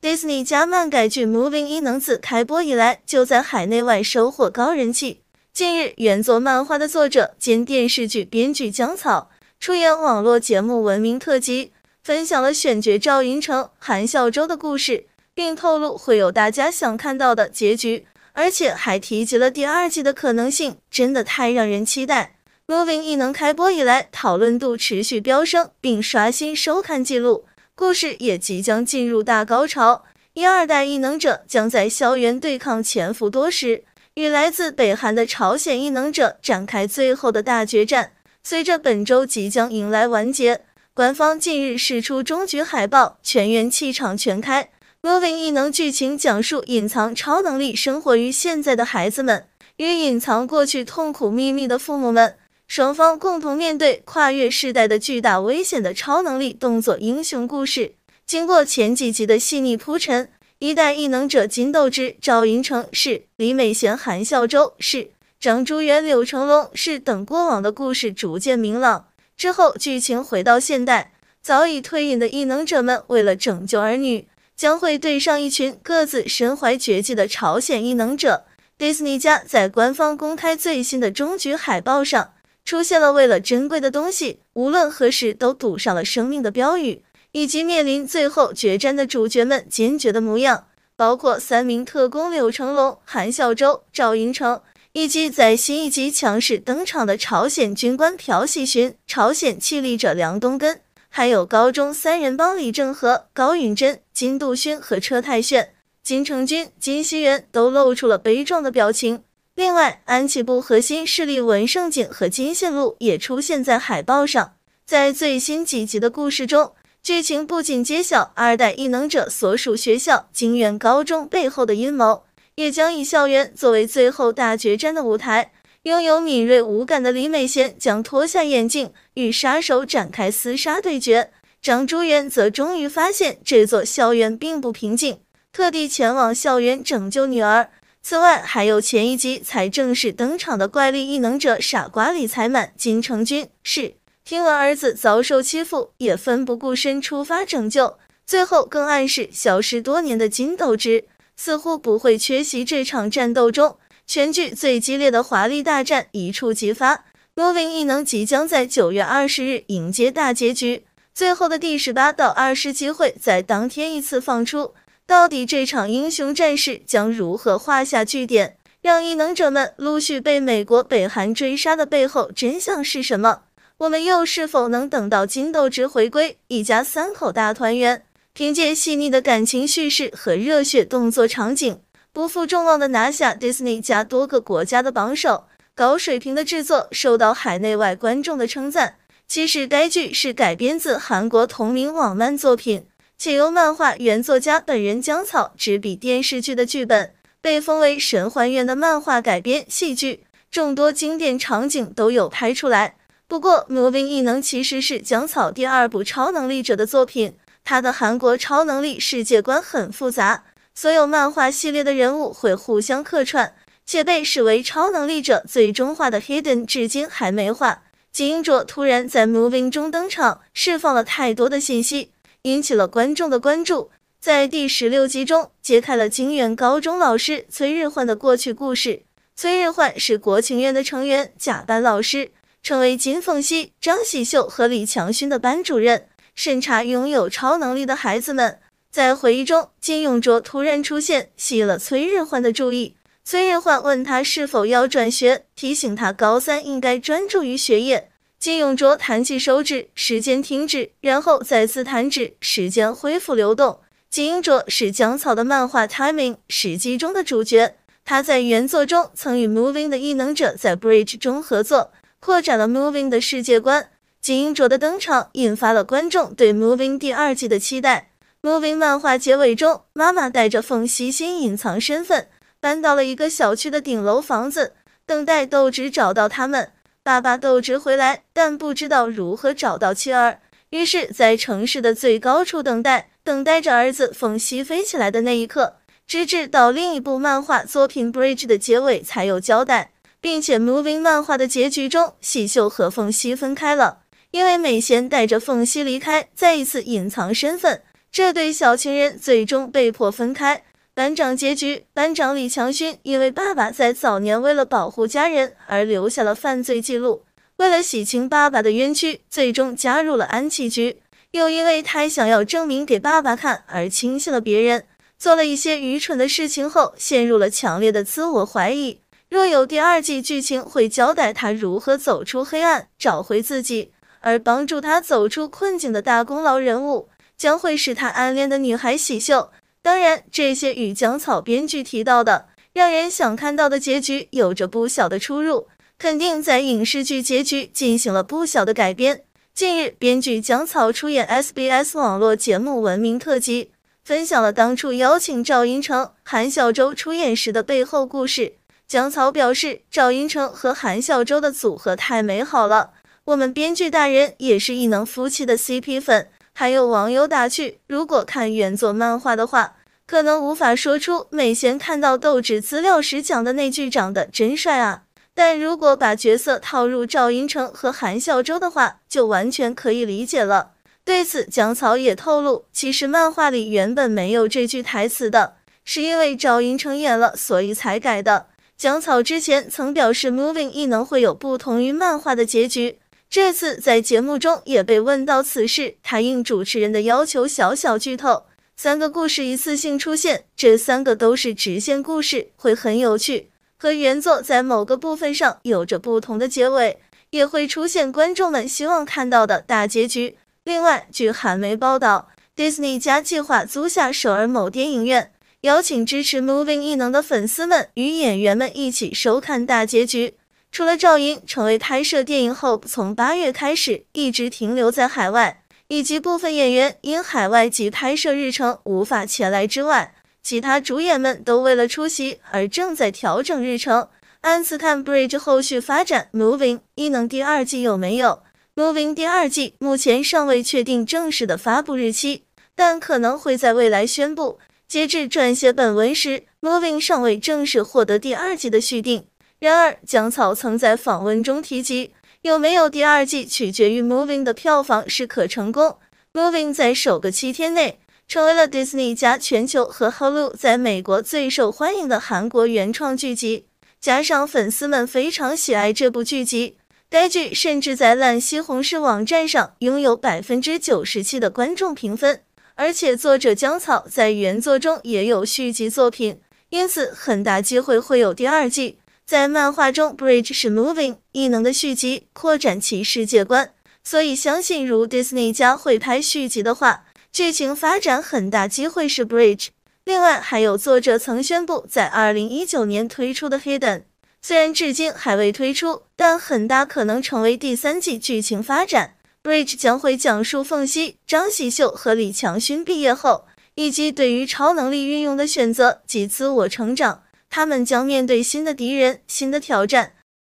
Disney 加漫改剧《Moving 一能》自开播以来，就在海内外收获高人气。近日，原作漫画的作者兼电视剧编剧江草出演网络节目《文明特辑》，分享了选角赵云成、韩孝周的故事，并透露会有大家想看到的结局，而且还提及了第二季的可能性，真的太让人期待。《Moving 异能》开播以来，讨论度持续飙升，并刷新收看记录。故事也即将进入大高潮，一二代异能者将在校园对抗潜伏多时、与来自北韩的朝鲜异能者展开最后的大决战。随着本周即将迎来完结，官方近日释出终局海报，全员气场全开。《Moving》异能剧情讲述隐藏超能力、生活于现在的孩子们与隐藏过去痛苦秘密的父母们。双方共同面对跨越世代的巨大危险的超能力动作英雄故事，经过前几集的细腻铺陈，一代异能者金斗之赵云成是李美贤、韩孝周是张朱元、柳成龙是等过往的故事逐渐明朗之后，剧情回到现代，早已退隐的异能者们为了拯救儿女，将会对上一群各自身怀绝技的朝鲜异能者。迪士尼家在官方公开最新的终局海报上。出现了为了珍贵的东西，无论何时都赌上了生命的标语，以及面临最后决战的主角们坚决的模样。包括三名特工柳成龙、韩孝周、赵寅成，以及在新一集强势登场的朝鲜军官朴喜勋、朝鲜气力者梁东根，还有高中三人帮李正和、高允珍、金杜勋和车泰炫、金成军、金熙元都露出了悲壮的表情。另外，安琪部核心势力文胜景和金信禄也出现在海报上。在最新几集的故事中，剧情不仅揭晓二代异能者所属学校金源高中背后的阴谋，也将以校园作为最后大决战的舞台。拥有敏锐五感的李美贤将脱下眼镜与杀手展开厮杀对决。张珠元则终于发现这座校园并不平静，特地前往校园拯救女儿。此外，还有前一集才正式登场的怪力异能者傻瓜李财满金城君，是，听闻儿子遭受欺负，也奋不顾身出发拯救，最后更暗示消失多年的金斗植似乎不会缺席这场战斗中，全剧最激烈的华丽大战一触即发。《Moving》异能即将在九月二十日迎接大结局，最后的第十八到二十七会在当天一次放出。到底这场英雄战事将如何画下句点？让异能者们陆续被美国、北韩追杀的背后真相是什么？我们又是否能等到金豆植回归，一家三口大团圆？凭借细腻的感情叙事和热血动作场景，不负众望的拿下 Disney 加多个国家的榜首。高水平的制作受到海内外观众的称赞。其实该剧是改编自韩国同名网漫作品。且由漫画原作家本人江草执笔电视剧的剧本，被封为神还原的漫画改编戏剧，众多经典场景都有拍出来。不过，《moving 异能》其实是江草第二部《超能力者》的作品，他的韩国超能力世界观很复杂，所有漫画系列的人物会互相客串。且被视为超能力者最终画的 Hidden 至今还没画，金卓突然在 Moving 中登场，释放了太多的信息。引起了观众的关注。在第十六集中，揭开了金源高中老师崔日焕的过去故事。崔日焕是国情院的成员，假扮老师，成为金凤熙、张喜秀和李强勋的班主任，审查拥有超能力的孩子们。在回忆中，金永卓突然出现，吸引了崔日焕的注意。崔日焕问他是否要转学，提醒他高三应该专注于学业。金永卓弹起手指，时间停止，然后再次弹指，时间恢复流动。金永卓是江草的漫画《Timing》实际中的主角，他在原作中曾与 Moving 的异能者在 Bridge 中合作，扩展了 Moving 的世界观。金英卓的登场引发了观众对 Moving 第二季的期待。Moving 漫画结尾中，妈妈带着凤西心隐藏身份，搬到了一个小区的顶楼房子，等待豆植找到他们。爸爸斗直回来，但不知道如何找到妻儿，于是，在城市的最高处等待，等待着儿子凤西飞起来的那一刻。直至到另一部漫画作品《Bridge》的结尾才有交代，并且《Moving》漫画的结局中，喜秀和凤西分开了，因为美贤带着凤西离开，再一次隐藏身份，这对小情人最终被迫分开。班长结局：班长李强勋因为爸爸在早年为了保护家人而留下了犯罪记录，为了洗清爸爸的冤屈，最终加入了安琪局。又因为他想要证明给爸爸看而轻信了别人，做了一些愚蠢的事情后，陷入了强烈的自我怀疑。若有第二季剧情，会交代他如何走出黑暗，找回自己，而帮助他走出困境的大功劳人物将会是他暗恋的女孩喜秀。当然，这些与江草编剧提到的让人想看到的结局有着不小的出入，肯定在影视剧结局进行了不小的改编。近日，编剧姜草出演 SBS 网络节目《文明特辑》，分享了当初邀请赵寅成、韩孝周出演时的背后故事。姜草表示，赵寅成和韩孝周的组合太美好了，我们编剧大人也是异能夫妻的 CP 粉。还有网友打趣，如果看原作漫画的话，可能无法说出美贤看到斗智资料时讲的那句“长得真帅啊”，但如果把角色套入赵寅成和韩孝周的话，就完全可以理解了。对此，蒋草也透露，其实漫画里原本没有这句台词的，是因为赵寅成演了，所以才改的。蒋草之前曾表示，movie 异能会有不同于漫画的结局。这次在节目中也被问到此事，他应主持人的要求小小剧透，三个故事一次性出现，这三个都是直线故事，会很有趣，和原作在某个部分上有着不同的结尾，也会出现观众们希望看到的大结局。另外，据韩媒报道，Disney+ 计划租下首尔某电影院，邀请支持《Moving》异能的粉丝们与演员们一起收看大结局。除了赵云成为拍摄电影后，从八月开始一直停留在海外，以及部分演员因海外及拍摄日程无法前来之外，其他主演们都为了出席而正在调整日程。安斯坦 bridge 后续发展，Moving 伊能第二季有没有？Moving 第二季目前尚未确定正式的发布日期，但可能会在未来宣布。截至撰写本文时，Moving 尚未正式获得第二季的续订。然而，江草曾在访问中提及，有没有第二季取决于《Moving》的票房是可成功。《Moving》在首个七天内成为了 Disney 加全球和 Hulu 在美国最受欢迎的韩国原创剧集，加上粉丝们非常喜爱这部剧集，该剧甚至在烂西红柿网站上拥有百分之九十七的观众评分。而且，作者江草在原作中也有续集作品，因此很大机会会有第二季。在漫画中，Bridge 是 Moving 异能的续集，扩展其世界观。所以相信如 Disney 家会拍续集的话，剧情发展很大机会是 Bridge。另外，还有作者曾宣布在二零一九年推出的 Hidden，虽然至今还未推出，但很大可能成为第三季剧情发展。Bridge 将会讲述凤隙张喜秀和李强勋毕业后，以及对于超能力运用的选择及自我成长。他们将面对新的敌人，新的挑战。